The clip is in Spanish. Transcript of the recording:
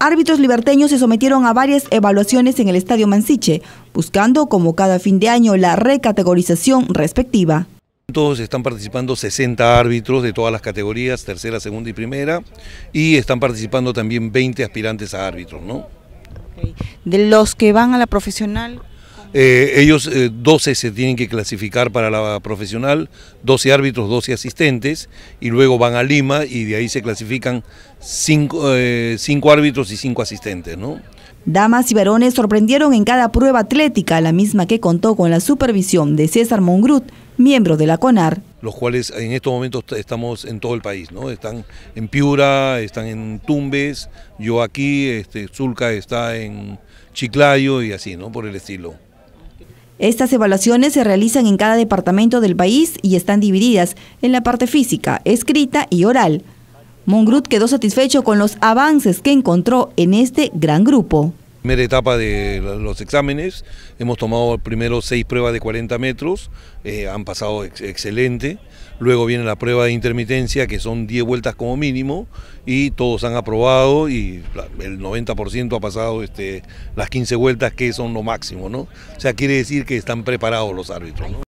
árbitros liberteños se sometieron a varias evaluaciones en el Estadio Mansiche, buscando, como cada fin de año, la recategorización respectiva. Todos están participando 60 árbitros de todas las categorías, tercera, segunda y primera, y están participando también 20 aspirantes a árbitros. ¿no? De los que van a la profesional, eh, ellos 12 eh, se tienen que clasificar para la profesional, 12 árbitros, 12 asistentes, y luego van a Lima y de ahí se clasifican 5 eh, árbitros y 5 asistentes, ¿no? Damas y varones sorprendieron en cada prueba atlética, la misma que contó con la supervisión de César Mongrut, miembro de la CONAR. Los cuales en estos momentos estamos en todo el país, ¿no? Están en Piura, están en Tumbes, yo aquí, este, Zulca está en Chiclayo y así, ¿no? Por el estilo. Estas evaluaciones se realizan en cada departamento del país y están divididas en la parte física, escrita y oral. Mongrut quedó satisfecho con los avances que encontró en este gran grupo primera etapa de los exámenes, hemos tomado primero seis pruebas de 40 metros, eh, han pasado excelente, luego viene la prueba de intermitencia que son 10 vueltas como mínimo y todos han aprobado y el 90% ha pasado este, las 15 vueltas que son lo máximo, ¿no? O sea, quiere decir que están preparados los árbitros.